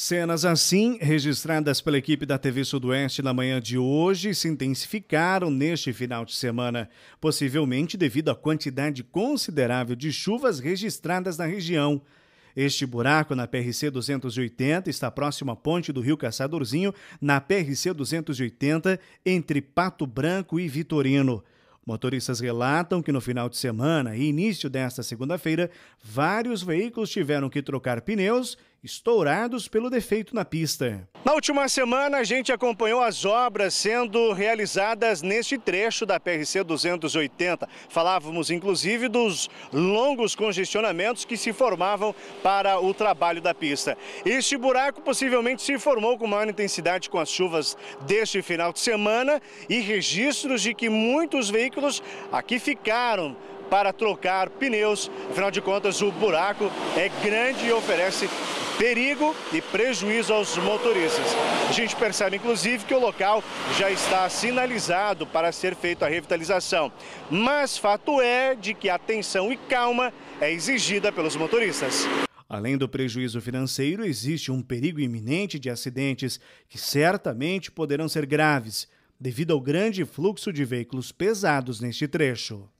Cenas assim, registradas pela equipe da TV Sudoeste na manhã de hoje, se intensificaram neste final de semana, possivelmente devido à quantidade considerável de chuvas registradas na região. Este buraco na PRC 280 está próximo à ponte do Rio Caçadorzinho, na PRC 280, entre Pato Branco e Vitorino. Motoristas relatam que no final de semana e início desta segunda-feira, vários veículos tiveram que trocar pneus estourados pelo defeito na pista. Na última semana, a gente acompanhou as obras sendo realizadas neste trecho da PRC 280. Falávamos inclusive dos longos congestionamentos que se formavam para o trabalho da pista. Este buraco possivelmente se formou com maior intensidade com as chuvas deste final de semana e registros de que muitos veículos aqui ficaram para trocar pneus. Afinal de contas, o buraco é grande e oferece perigo e prejuízo aos motoristas. A gente percebe, inclusive, que o local já está sinalizado para ser feita a revitalização. Mas fato é de que atenção e calma é exigida pelos motoristas. Além do prejuízo financeiro, existe um perigo iminente de acidentes que certamente poderão ser graves, devido ao grande fluxo de veículos pesados neste trecho.